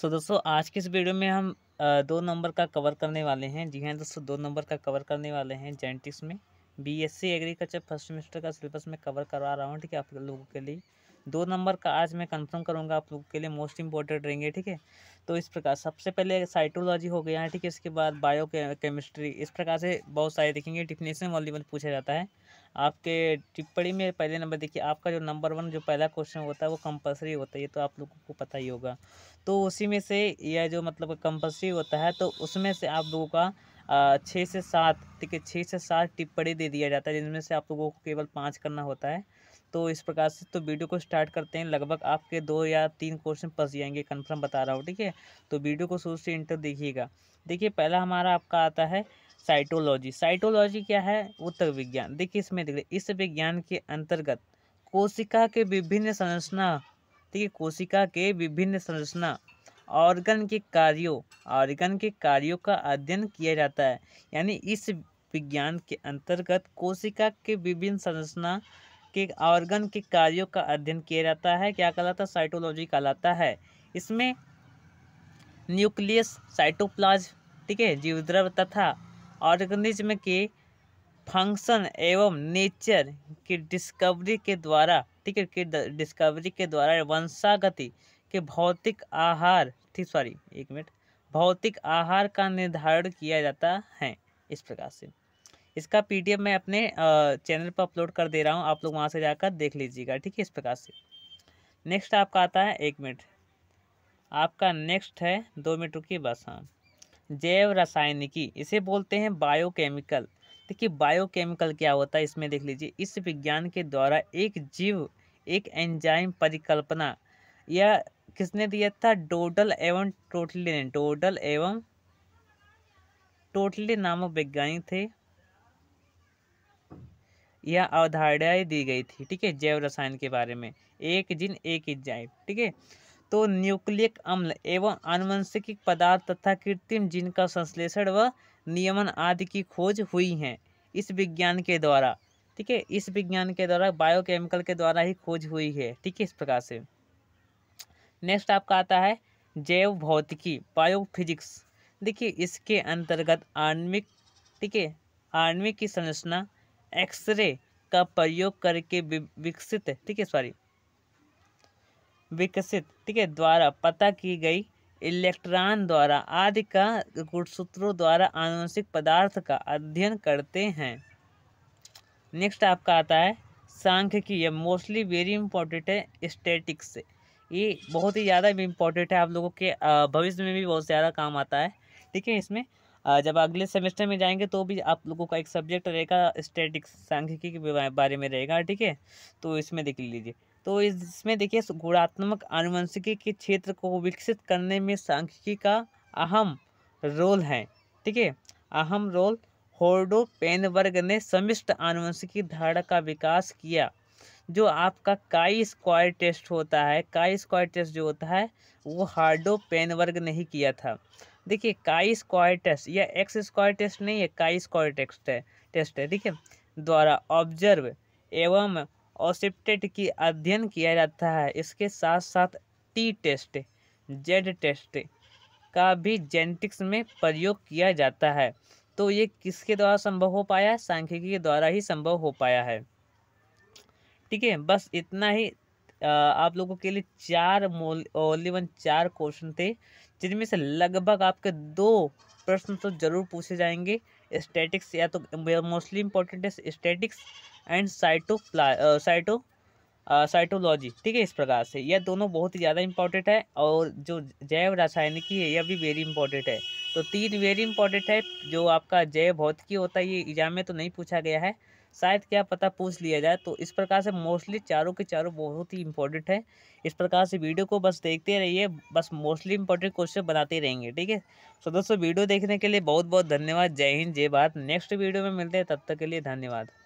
सो so, दोस्तों आज के इस वीडियो में हम दो नंबर का कवर करने वाले हैं जी हाँ दोस्तों दो नंबर का कवर करने वाले हैं जेनेटिक्स में बीएससी एग्रीकल्चर फर्स्ट सेमेस्टर का सिलेबस में कवर करवा रहा हूँ ठीक है आप लोगों के लिए दो नंबर का आज मैं कंफर्म करूँगा आप लोगों के लिए मोस्ट इंपॉर्टेंट रहेंगे ठीक है तो इस प्रकार सबसे पहले साइटोलॉजी हो गया है ठीक है इसके बाद बायो केमिस्ट्री इस प्रकार से बहुत सारे देखेंगे डिफिनेशन वाली पूछा जाता है आपके टिप्पणी में पहले नंबर देखिए आपका जो नंबर वन जो पहला क्वेश्चन होता है वो कंपलसरी होता है ये तो आप लोगों को पता ही होगा तो उसी में से यह जो मतलब कंपलसरी होता है तो उसमें से आप लोगों का छः से सात ठीक है छः से सात टिप्पणी दे दिया जाता है जिनमें से आप लोगों को केवल पाँच करना होता है तो इस प्रकार से तो वीडियो को स्टार्ट करते हैं लगभग आपके दो या तीन क्वेश्चन फंस जाएंगे कन्फर्म बता रहा हूँ ठीक है तो वीडियो को शुरू से इंटर देखिएगा देखिए पहला हमारा आपका आता है साइटोलॉजी साइटोलॉजी क्या है उत्तर विज्ञान देखिए इसमें देखिए इस विज्ञान के अंतर्गत कोशिका के विभिन्न संरचना ठीक है कोशिका के विभिन्न संरचना ऑर्गन के कार्यों ऑर्गन के कार्यों का अध्ययन किया जाता है यानी इस विज्ञान के अंतर्गत कोशिका के विभिन्न संरचना के ऑर्गन के कार्यों का अध्ययन किया जाता है क्या कहलाता है साइटोलॉजी कहलाता है इसमें न्यूक्लियस साइटोप्लाज ठीक है जीवद्रव तथा ऑर्गेनिज्म के फंक्शन एवं नेचर की डिस्कवरी के द्वारा ठीक है की डिस्कवरी के द्वारा वंशागति के भौतिक आहार ठीक सॉरी एक मिनट भौतिक आहार का निर्धारण किया जाता है इस प्रकार से इसका पीडीएफ मैं अपने चैनल पर अपलोड कर दे रहा हूँ आप लोग वहाँ से जाकर देख लीजिएगा ठीक है इस प्रकार से नेक्स्ट आपका आता है एक मिनट आपका नेक्स्ट है दो मिनट रुकी बस हाँ जैव रासायनिकी इसे बोलते हैं बायोकेमिकल देखिए बायोकेमिकल क्या होता है इसमें देख लीजिए इस विज्ञान के द्वारा एक जीव एक एंजाइम परिकल्पना या किसने दिया था डोडल एवं टोटली ने डोडल एवं टोटली नामक वैज्ञानिक थे यह अवधारणाएँ दी गई थी ठीक है जैव रसायन के बारे में एक जिन एक एंजाइम ठीक है तो न्यूक्लिक अम्ल एवं आनुवंशिक पदार्थ तथा कृत्रिम जीन का संश्लेषण व नियमन आदि की खोज हुई है इस विज्ञान के द्वारा ठीक है इस विज्ञान के द्वारा बायोकेमिकल के द्वारा ही खोज हुई है ठीक है इस प्रकार से नेक्स्ट आपका आता है जैव भौतिकी बायोफिजिक्स देखिए इसके अंतर्गत आणविक ठीक है आणविक की संरचना एक्सरे का प्रयोग करके विकसित ठीक है सॉरी विकसित ठीक है द्वारा पता की गई इलेक्ट्रॉन द्वारा आदि का गुणसूत्रों द्वारा आनुवंशिक पदार्थ का अध्ययन करते हैं नेक्स्ट आपका आता है सांख्यिकी यह मोस्टली वेरी इंपॉर्टेंट है स्टेटिक्स ये बहुत ही ज़्यादा इंपॉर्टेंट है आप लोगों के भविष्य में भी बहुत ज़्यादा काम आता है ठीक है इसमें जब अगले सेमेस्टर में जाएंगे तो भी आप लोगों का एक सब्जेक्ट रहेगा स्टेटिक्स सांख्यिकी के बारे में रहेगा ठीक है तो इसमें देख लीजिए तो इसमें देखिए गुणात्मक आनुवंशिकी के क्षेत्र को विकसित करने में सांख्यिकी का अहम रोल है ठीक है अहम रोल होर्डो पेनबर्ग ने समिष्ट आनुवंशिकी धारणा का विकास किया जो आपका काई स्क्वायर टेस्ट होता है काई स्क्वायर टेस्ट जो होता है वो हार्डो पेनवर्ग ने ही किया था देखिए काई स्क्वायर टेस्ट या एक्स स्क्वायर टेस्ट नहीं है काई स्क्वायर टेस्ट है टेस्ट है ठीक है द्वारा ऑब्जर्व एवं ओसिप्टेट की अध्ययन किया जाता है इसके साथ साथ टी टेस्ट जेड टेस्ट का भी जेनेटिक्स में प्रयोग किया जाता है तो ये किसके द्वारा संभव हो पाया है सांख्यिकी के द्वारा ही संभव हो पाया है ठीक है बस इतना ही आप लोगों के लिए चार ओनली वन चार क्वेश्चन थे जिनमें से लगभग आपके दो प्रश्न तो जरूर पूछे जाएंगे स्टैटिक्स या तो मोस्टली इंपॉर्टेंट है statistics and cyto cyto cytology ठीक है इस प्रकार से यह दोनों बहुत ही ज़्यादा इंपॉर्टेंट है और जो जैव रासायनिकी है यह भी वेरी इंपॉर्टेंट है तो तीन वेरी इंपॉर्टेंट है जो आपका जय भौतिकी होता है ये एग्जाम में तो नहीं पूछा गया है शायद क्या पता पूछ लिया जाए तो इस प्रकार से मोस्टली चारों के चारों बहुत ही इंपॉर्टेंट है इस प्रकार से वीडियो को बस देखते रहिए बस मोस्टली इंपॉर्टेंट क्वेश्चन बनाते रहेंगे ठीक है सो दोस्तों वीडियो देखने के लिए बहुत बहुत धन्यवाद जय हिंद जय भारत नेक्स्ट वीडियो में मिलते हैं तब तक के लिए धन्यवाद